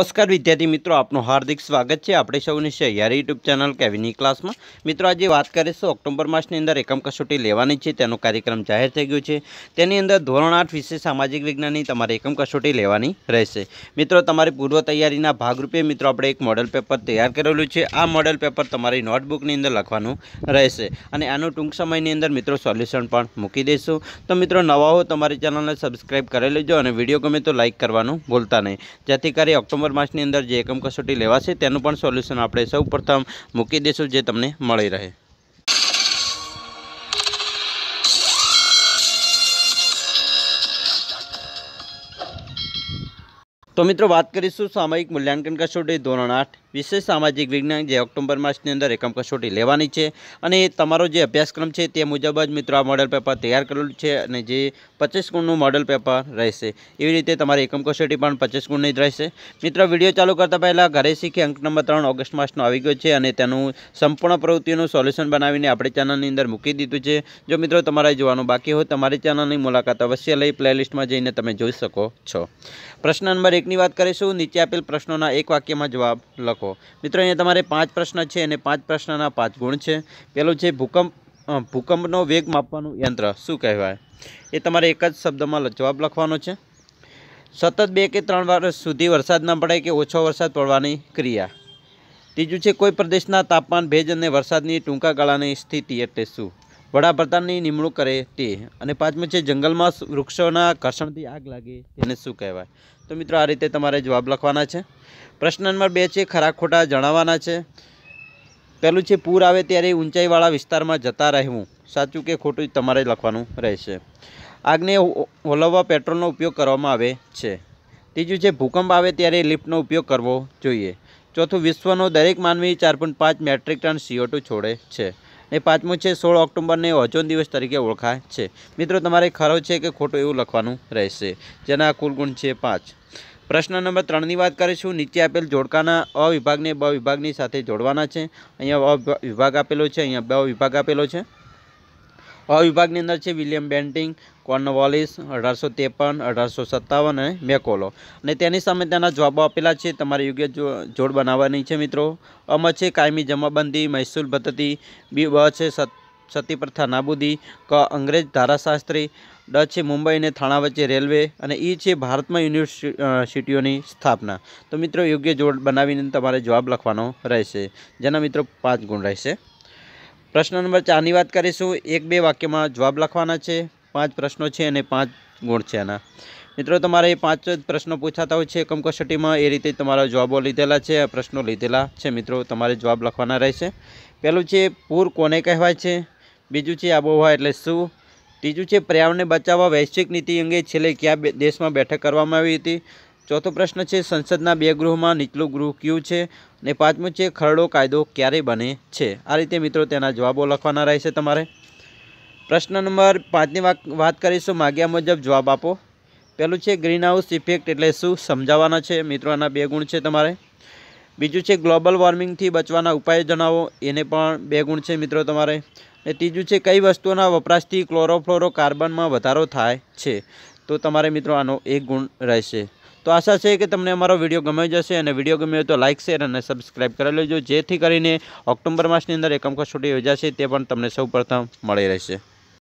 નમસ્કાર વિદ્યાર્થી મિત્રો આપનું હાર્દિક સ્વાગત છે આપણે સૌની સહિયારી યુટ્યુબ ચેનલ કેવીની ક્લાસમાં મિત્રો આજે વાત કરીશું ઓક્ટોબર માસની અંદર એકમ કસોટી લેવાની છે તેનો કાર્યક્રમ જાહેર થઈ ગયો છે તેની અંદર ધોરણ આઠ વિશે સામાજિક વિજ્ઞાનની તમારે એકમ કસોટી લેવાની રહેશે મિત્રો તમારી પૂર્વ તૈયારીના ભાગરૂપે મિત્રો આપણે એક મોડલ પેપર તૈયાર કરેલું છે આ મોડલ પેપર તમારી નોટબુકની અંદર લખવાનું રહેશે અને આનું ટૂંક સમયની અંદર મિત્રો સોલ્યુશન પણ મૂકી દઈશું તો મિત્રો નવા હો તમારી ચેનલને સબસ્ક્રાઈબ કરી લેજો અને વિડીયો ગમે તો લાઇક કરવાનું ભૂલતા નહીં જેથી કરી ઓક્ટોબર સપ્ટેમ્બર માસની અંદર જે એકમ કસોટી લેવાશે તેનું પણ સોલ્યુશન આપણે સૌ મૂકી દઈશું જે તમને મળી રહે તો મિત્રો વાત કરીશું સામયિક મૂલ્યાંકન કસોટી ધોરણ આઠ વિશેષ સામાજિક વિજ્ઞાન જે ઓક્ટોબર માસની અંદર એકમ કસોટી લેવાની છે અને તમારો જે અભ્યાસક્રમ છે તે મુજબ જ મિત્રો આ મોડલ પેપર તૈયાર કરેલું છે અને જે પચીસ ગુણનું મોડલ પેપર રહેશે એવી રીતે તમારી એકમ કસોટી પણ પચીસ ગુણની જ રહેશે મિત્રો વિડીયો ચાલુ કરતાં પહેલાં ઘરે શીખી અંક નંબર ત્રણ ઓગસ્ટ માસનો આવી ગયો છે અને તેનું સંપૂર્ણ પ્રવૃત્તિનું સોલ્યુશન બનાવીને આપણે ચેનલની અંદર મૂકી દીધું છે જો મિત્રો તમારે જોવાનું બાકી હોય તમારી ચેનલની મુલાકાત અવશ્ય લઈ પ્લેલિસ્ટમાં જઈને તમે જોઈ શકો છો પ્રશ્ન નંબર એકની વાત કરીશું નીચે આપેલ પ્રશ્નોના એક વાક્યમાં જવાબ લખો શકો મિત્રો અહીંયા તમારે પાંચ પ્રશ્ન છે અને પાંચ પ્રશ્નના પાંચ ગુણ છે પહેલું છે ભૂકંપ ભૂકંપનો વેગ માપવાનું યંત્ર શું કહેવાય એ તમારે એક જ શબ્દમાં જવાબ લખવાનો છે સતત બે કે ત્રણ વાર સુધી વરસાદ ન પડે કે ઓછો વરસાદ પડવાની ક્રિયા ત્રીજું છે કોઈ પ્રદેશના તાપમાન ભેજ અને વરસાદની ટૂંકા ગાળાની સ્થિતિ એટલે શું વડાપ્રધાનની નિમણૂક કરે તે અને પાંચમું છે જંગલમાં વૃક્ષોના ઘર્ષણથી આગ લાગે તેને શું કહેવાય તો મિત્રો આ રીતે તમારે જવાબ લખવાના છે પ્રશ્ન નંબર બે છે ખરા ખોટા જણાવવાના છે પહેલું છે પૂર આવે ત્યારે ઊંચાઈવાળા વિસ્તારમાં જતા રહેવું સાચું કે ખોટું તમારે લખવાનું રહેશે આગને હોલવવા પેટ્રોલનો ઉપયોગ કરવામાં આવે છે ત્રીજું છે ભૂકંપ આવે ત્યારે લિફ્ટનો ઉપયોગ કરવો જોઈએ ચોથું વિશ્વનો દરેક માનવી ચાર પોઈન્ટ પાંચ મેટ્રિક ટન સીઓ છોડે છે અને પાંચમું છે સોળ ઓક્ટોબરને ઓઝોન દિવસ તરીકે ઓળખાય છે મિત્રો તમારે ખરો છે કે ખોટું એવું લખવાનું રહેશે જેના કુલ ગુણ છે પાંચ પ્રશ્ન નંબર ત્રણની વાત કરીશું નીચે આપેલ જોડકાના અવિભાગને બ વિભાગની સાથે જોડવાના છે અહીંયા અ વિભાગ આપેલો છે અહીંયા બ વિભાગ આપેલો છે આ વિભાગની અંદર છે વિલિયમ બેન્ટિંગ કોર્નવોલિસ અઢારસો ત્રેપન અઢારસો સત્તાવન અને મેકોલો અને તેની સામે તેના જવાબો આપેલા છે તમારે યોગ્ય જોડ બનાવવાની છે મિત્રો અમ છે કાયમી જમાબંધી મહેસૂલ પદ્ધતિ બી બ છે સતી પ્રથા નાબૂદી ક અંગ્રેજ ધારાશાસ્ત્રી ડ છે મુંબઈ અને થાણા વચ્ચે રેલવે અને ઈ છે ભારતમાં યુનિવર્સિટીઓની સ્થાપના તો મિત્રો યોગ્ય જોડ બનાવીને તમારે જવાબ લખવાનો રહેશે જેના મિત્રો પાંચ ગુણ રહેશે પ્રશ્ન નંબર ચારની વાત કરીશું એક બે વાક્યમાં જવાબ લખવાના છે પાંચ પ્રશ્નો છે અને પાંચ ગુણ છે આના મિત્રો તમારે એ પાંચ જ પ્રશ્નો પૂછાતા હોય છે કમકસોટીમાં એ રીતે તમારા જવાબો લીધેલા છે આ પ્રશ્નો લીધેલા છે મિત્રો તમારે જવાબ લખવાના રહેશે પહેલું છે પૂર કોને કહેવાય છે બીજું છે આબોહવા એટલે શું ત્રીજું છે પર્યાવરણને બચાવવા વૈશ્વિક નીતિ અંગે છેલ્લે કયા દેશમાં બેઠક કરવામાં આવી હતી ચોથો પ્રશ્ન છે સંસદના બે ગૃહમાં નીચલું ગૃહ કયું છે અને પાંચમું છે ખરડો કાયદો ક્યારે બને છે આ રીતે મિત્રો તેના જવાબો લખવાના રહેશે તમારે પ્રશ્ન નંબર પાંચની વાત કરીશું માગ્યા મુજબ જવાબ આપો પહેલું છે ગ્રીન હાઉસ ઇફેક્ટ એટલે શું સમજાવવાના છે મિત્રો આના બે ગુણ છે તમારે બીજું છે ગ્લોબલ વોર્મિંગથી બચવાના ઉપાયો જણાવો એને પણ બે ગુણ છે મિત્રો તમારે અને ત્રીજું છે કઈ વસ્તુઓના વપરાશથી ક્લોરોફ્લોરો કાર્બનમાં વધારો થાય છે તો તમારે મિત્રો આનો એક ગુણ રહેશે તો આશા છે કે તમને અમારો વિડીયો ગમ્યો જશે અને વિડીયો ગમ્યો તો લાઇક શેર અને સબસ્ક્રાઈબ કરી લેજો જેથી કરીને ઓક્ટોબર માસની અંદર એકમ કસોટી યોજાશે તે પણ તમને સૌ મળી રહેશે